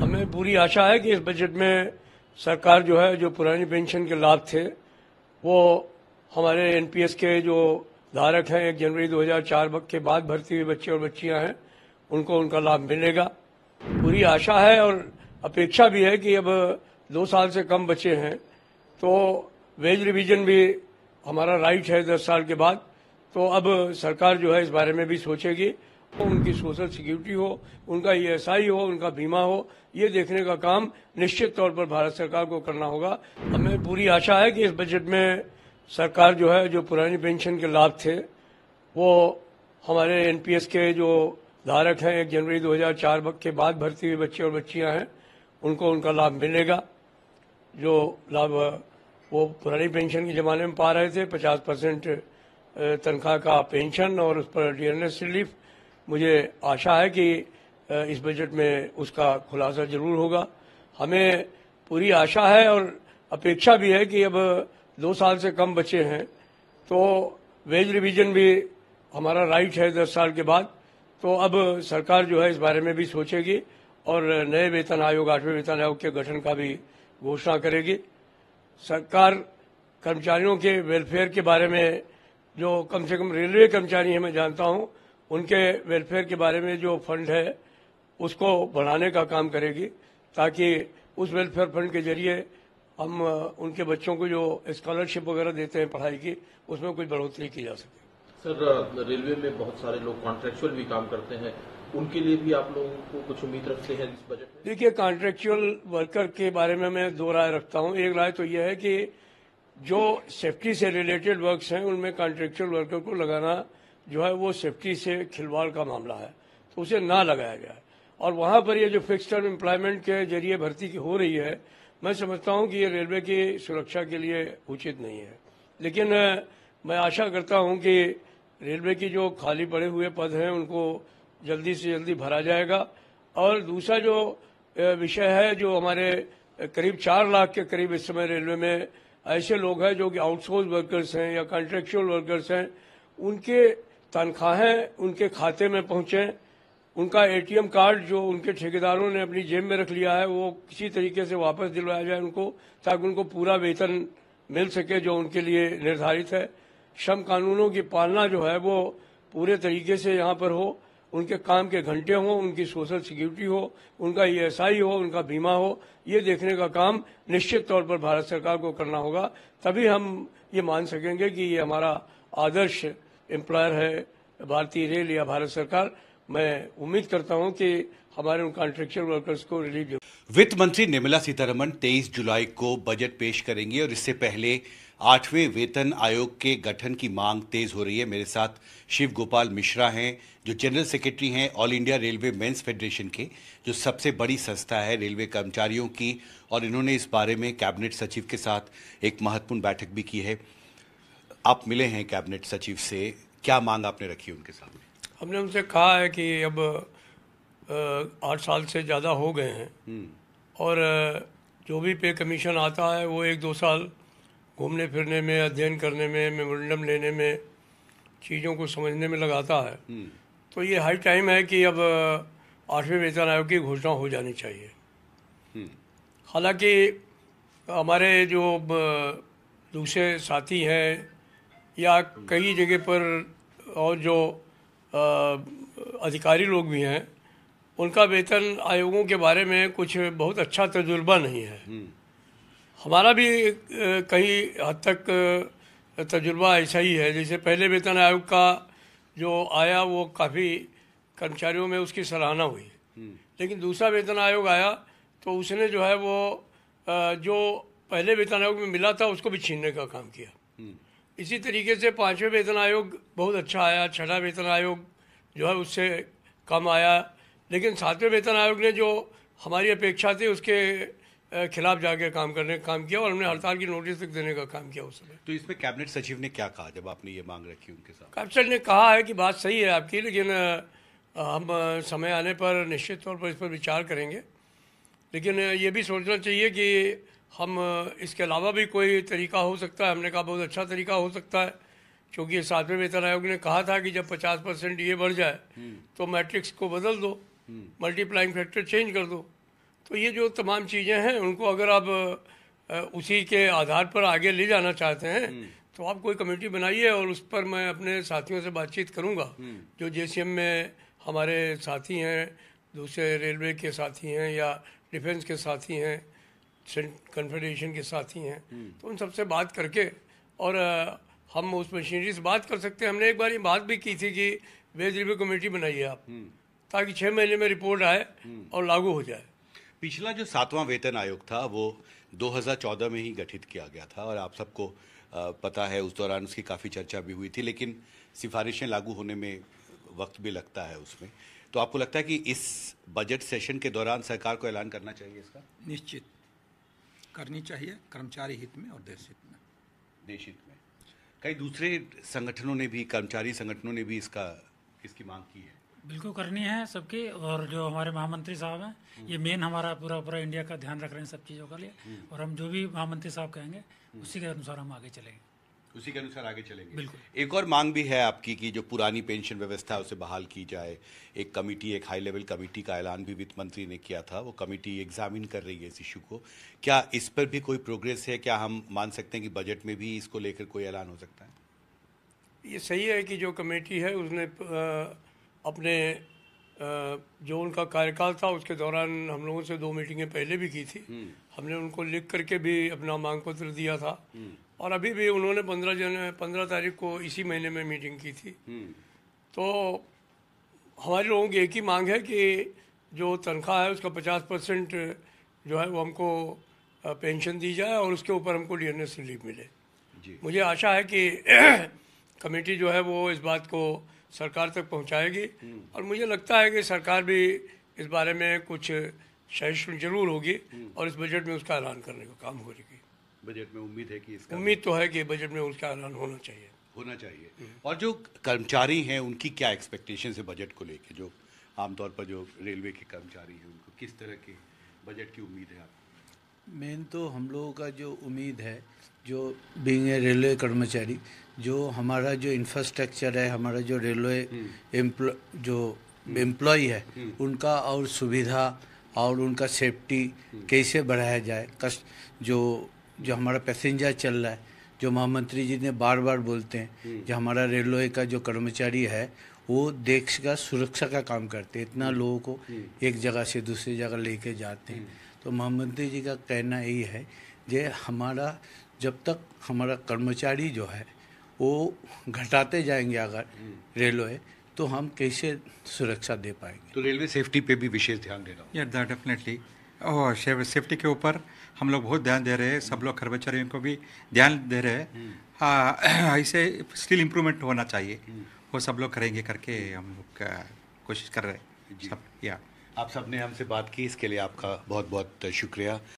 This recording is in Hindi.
हमें पूरी आशा है कि इस बजट में सरकार जो है जो पुरानी पेंशन के लाभ थे वो हमारे एनपीएस के जो धारक हैं एक जनवरी 2004 के बाद भर्ती हुए बच्चे और बच्चियां हैं उनको उनका लाभ मिलेगा पूरी आशा है और अपेक्षा भी है कि अब दो साल से कम बच्चे हैं तो वेज रिवीजन भी हमारा राइट है दस साल के बाद तो अब सरकार जो है इस बारे में भी सोचेगी उनकी सोशल सिक्योरिटी हो उनका ईएसआई हो उनका बीमा हो ये देखने का काम निश्चित तौर पर भारत सरकार को करना होगा हमें पूरी आशा है कि इस बजट में सरकार जो है जो पुरानी पेंशन के लाभ थे वो हमारे एनपीएस के जो धारक हैं एक जनवरी 2004 के बाद भर्ती हुए बच्चे और बच्चियां हैं उनको उनका लाभ मिलेगा जो लाभ वो पुरानी पेंशन के ज़माने में पा रहे थे 50 परसेंट तनख्वाह का पेंशन और उस पर डी रिलीफ मुझे आशा है कि इस बजट में उसका खुलासा जरूर होगा हमें पूरी आशा है और अपेक्षा भी है कि अब दो साल से कम बच्चे हैं तो वेज रिवीजन भी हमारा राइट है दस साल के बाद तो अब सरकार जो है इस बारे में भी सोचेगी और नए वेतन आयोग आठवें वेतन आयोग के गठन का भी घोषणा करेगी सरकार कर्मचारियों के वेलफेयर के बारे में जो कम से कम रेलवे कर्मचारी हैं मैं जानता हूं उनके वेलफेयर के बारे में जो फंड है उसको बढ़ाने का काम करेगी ताकि उस वेलफेयर फंड के जरिए हम उनके बच्चों को जो स्कॉलरशिप वगैरह देते हैं पढ़ाई की उसमें कुछ बढ़ोतरी की जा सके सर रेलवे में बहुत सारे लोग कॉन्ट्रेक्चुअल भी काम करते हैं उनके लिए भी आप लोगों को कुछ उम्मीद रखते हैं इस बजट में देखिए कॉन्ट्रेक्चुअल वर्कर के बारे में मैं दो राय रखता हूँ एक राय तो यह है कि जो सेफ्टी से रिलेटेड वर्क्स हैं उनमें कॉन्ट्रेक्चुअल वर्कर को लगाना जो है वो सेफ्टी से खिलवाड़ का मामला है तो उसे ना लगाया जाए और वहां पर ये जो फिक्स टर्म एम्प्लॉयमेंट के जरिए भर्ती हो रही है मैं समझता हूँ कि ये रेलवे की सुरक्षा के लिए उचित नहीं है लेकिन मैं आशा करता हूं कि रेलवे की जो खाली पड़े हुए पद हैं उनको जल्दी से जल्दी भरा जाएगा और दूसरा जो विषय है जो हमारे करीब चार लाख के करीब इस समय रेलवे में ऐसे लोग हैं जो कि आउटसोर्स वर्कर्स हैं या कॉन्ट्रेक्चुअल वर्कर्स हैं उनके तनख्वाहें उनके खाते में पहुंचे उनका एटीएम कार्ड जो उनके ठेकेदारों ने अपनी जेब में रख लिया है वो किसी तरीके से वापस दिलवाया जाए उनको ताकि उनको पूरा वेतन मिल सके जो उनके लिए निर्धारित है श्रम कानूनों की पालना जो है वो पूरे तरीके से यहाँ पर हो उनके काम के घंटे हों उनकी सोशल सिक्योरिटी हो उनका ईएसआई हो उनका बीमा हो ये देखने का काम निश्चित तौर पर भारत सरकार को करना होगा तभी हम ये मान सकेंगे कि ये हमारा आदर्श एम्प्लॉयर है भारतीय रेल या भारत सरकार मैं उम्मीद करता हूं कि हमारे उन कॉन्ट्रेक्चुअल वर्कर्स को रिलीफ वित्त मंत्री निर्मला सीतारमन 23 जुलाई को बजट पेश करेंगी और इससे पहले आठवें वेतन आयोग के गठन की मांग तेज हो रही है मेरे साथ शिव गोपाल मिश्रा हैं जो जनरल सेक्रेटरी हैं all India railway men's federation के जो सबसे बड़ी संस्था है रेलवे कर्मचारियों की और इन्होंने इस बारे में कैबिनेट सचिव के साथ एक महत्वपूर्ण बैठक भी की है आप मिले हैं कैबिनेट सचिव से क्या मांग आपने रखी उनके सामने हमने उनसे कहा है कि अब आठ साल से ज़्यादा हो गए हैं हम्म। और जो भी पे कमीशन आता है वो एक दो साल घूमने फिरने में अध्ययन करने में मेमोरेंडम लेने में चीज़ों को समझने में लगाता है हम्म। तो ये हाई टाइम है कि अब आठवें वेतन आयोग की घोषणा हो जानी चाहिए हम्म। हालांकि हमारे जो दूसरे साथी हैं या कई जगह पर और जो आ, अधिकारी लोग भी हैं उनका वेतन आयोगों के बारे में कुछ बहुत अच्छा तजुर्बा नहीं है हम्म। हमारा भी कई हद तक तजुर्बा ऐसा ही है जैसे पहले वेतन आयोग का जो आया वो काफ़ी कर्मचारियों में उसकी सराहना हुई हम्म। लेकिन दूसरा वेतन आयोग आया तो उसने जो है वो जो पहले वेतन आयोग में मिला था उसको भी छीनने का काम किया इसी तरीके से पाँचवें वेतन आयोग बहुत अच्छा आया छठा वेतन आयोग जो है उससे कम आया लेकिन सातवें वेतन आयोग ने जो हमारी अपेक्षा थी उसके खिलाफ जाके काम करने का काम किया और हमने हड़ताल की नोटिस तक देने का काम किया उस समय तो इसमें कैबिनेट सचिव ने क्या कहा जब आपने ये मांग रखी उनके साथ कैबिनेट ने कहा है कि बात सही है आपकी लेकिन हम समय आने पर निश्चित तौर पर इस पर विचार करेंगे लेकिन ये भी सोचना चाहिए कि हम इसके अलावा भी कोई तरीका हो सकता है हमने कहा बहुत अच्छा तरीका हो सकता है क्योंकि सातवें वेतन आयोग ने कहा था कि जब 50 परसेंट ये बढ़ जाए हम्म। तो मैट्रिक्स को बदल दो हम्म। मल्टीप्लाइंग फैक्टर चेंज कर दो तो ये जो तमाम चीज़ें हैं उनको अगर आप उसी के आधार पर आगे ले जाना चाहते हैं हम्म। तो आप कोई कमेटी बनाइए और उस पर मैं अपने साथियों से बातचीत करूँगा जो जे में हमारे साथी हैं दूसरे रेलवे के साथी हैं या डिफेंस के साथी हैं कन्फेडरेशन के साथी हैं हम्म। तो उन सबसे बात करके और हम उस मशीनरी से बात कर सकते हैं हमने एक बार ये बात भी की थी कि वेज रिव्यू कमेटी बनाइए आप हम्म। ताकि छः महीने में रिपोर्ट आए हम्म। और लागू हो जाए पिछला जो सातवां वेतन आयोग था वो 2014 में ही गठित किया गया था और आप सबको पता है उस दौरान उसकी काफ़ी चर्चा भी हुई थी लेकिन सिफारिशें लागू होने में वक्त भी लगता है उसमें तो आपको लगता है कि इस बजट सेशन के दौरान सरकार को ऐलान करना चाहिए इसका निश्चित करनी चाहिए कर्मचारी हित में और देश हित में देश हित में कई दूसरे संगठनों ने भी कर्मचारी संगठनों ने भी इसका इसकी मांग की है बिल्कुल करनी है सबकी और जो हमारे महामंत्री साहब हैं ये हम्म। मेन हमारा पूरा पूरा इंडिया का ध्यान रख रहे हैं सब चीज़ों के लिए हम्म। और हम जो भी महामंत्री साहब कहेंगे हम्म। उसी के अनुसार हम आगे चलेंगे उसी के अनुसार आगे चलेंगे एक और मांग भी है आपकी कि जो पुरानी पेंशन व्यवस्था है उसे बहाल की जाए एक कमेटी एक हाई लेवल कमेटी का ऐलान भी वित्त मंत्री ने किया था वो कमेटी एग्जामिन कर रही है इस इशू को क्या इस पर भी कोई प्रोग्रेस है क्या हम मान सकते हैं कि बजट में भी इसको लेकर कोई ऐलान हो सकता है ये सही है कि जो कमेटी है उसने अपने जो उनका कार्यकाल था उसके दौरान हम लोगों से दो मीटिंगें पहले भी की थी हम्म। हमने उनको लिख करके भी अपना मांग पत्र दिया था हम्म। और अभी भी उन्होंने पंद्रह जन पंद्रह तारीख को इसी महीने में मीटिंग की थी हम्म। तो हमारे लोगों की एक ही मांग है कि जो तनख्वाह है उसका पचास परसेंट जो है वो हमको पेंशन दी जाए और उसके ऊपर हमको डी से रिलीफ मिले मुझे आशा है कि कमेटी जो है वो इस बात को सरकार तक पहुंचाएगी हम्म। और मुझे लगता है कि सरकार भी इस बारे में कुछ सहिष्णु जरूर होगी हम्म। और इस बजट में उसका ऐलान करने का काम हो रही बजट में उम्मीद है कि इसका उम्मीद तो है कि बजट में उसका ऐलान होना चाहिए होना चाहिए और जो कर्मचारी हैं उनकी क्या एक्सपेक्टेशन है बजट को लेके जो आमतौर पर जो रेलवे के कर्मचारी हैं उनको किस तरह के बजट की उम्मीद है आपको मेन तो हम लोगों का जो उम्मीद है जो बींग रेलवे कर्मचारी जो हमारा जो इंफ्रास्ट्रक्चर है हमारा जो रेलवे हम्म। जो एम्प्लॉय है हम्म। उनका और सुविधा और उनका सेफ्टी हम्म। कैसे बढ़ाया जाए कस्ट जो जो हमारा पैसेंजर चल रहा है जो महामंत्री जी ने बार बार बोलते हैं जो हम्म। हमारा रेलवे का जो कर्मचारी है वो देश का सुरक्षा का काम करते हैं इतना हम्म। लोगों को हम्म। एक जगह से दूसरी जगह लेके जाते हैं तो महामंत्री जी का कहना यही है जे हमारा जब तक हमारा कर्मचारी जो है वो घटाते जाएंगे अगर रेलवे तो हम कैसे सुरक्षा दे पाएंगे तो रेलवे सेफ्टी पे भी विशेष ध्यान देना यार डेफिनेटली और सेफ्टी के ऊपर हम लोग बहुत ध्यान दे रहे हैं सब लोग कर्मचारियों को भी ध्यान दे रहे हैं हम्म। हाँ, ऐसे स्टिल इम्प्रूवमेंट होना चाहिए हम्म। वो सब लोग करेंगे करके हम लोग कोशिश कर रहे हैं सब या आप सब ने हमसे बात की इसके लिए आपका बहुत बहुत शुक्रिया